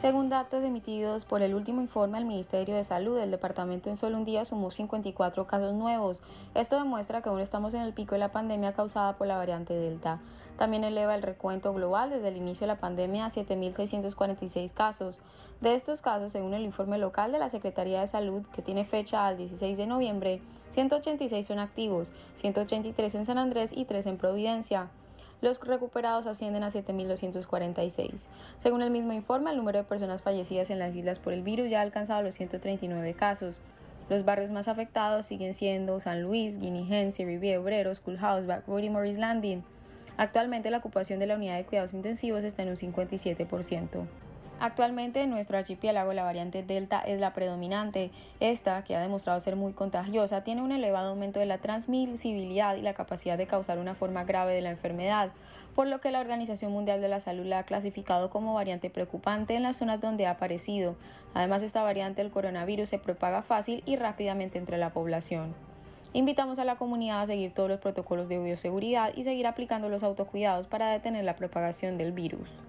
Según datos emitidos por el último informe al Ministerio de Salud, el departamento en solo un día sumó 54 casos nuevos. Esto demuestra que aún estamos en el pico de la pandemia causada por la variante Delta. También eleva el recuento global desde el inicio de la pandemia a 7.646 casos. De estos casos, según el informe local de la Secretaría de Salud, que tiene fecha al 16 de noviembre, 186 son activos, 183 en San Andrés y 3 en Providencia. Los recuperados ascienden a 7.246. Según el mismo informe, el número de personas fallecidas en las islas por el virus ya ha alcanzado los 139 casos. Los barrios más afectados siguen siendo San Luis, Guinea-Hen, Riviera Obreros, Schoolhouse, Backwood y Morris Landing. Actualmente la ocupación de la unidad de cuidados intensivos está en un 57%. Actualmente en nuestro archipiélago la variante Delta es la predominante. Esta, que ha demostrado ser muy contagiosa, tiene un elevado aumento de la transmisibilidad y la capacidad de causar una forma grave de la enfermedad, por lo que la Organización Mundial de la Salud la ha clasificado como variante preocupante en las zonas donde ha aparecido. Además, esta variante del coronavirus se propaga fácil y rápidamente entre la población. Invitamos a la comunidad a seguir todos los protocolos de bioseguridad y seguir aplicando los autocuidados para detener la propagación del virus.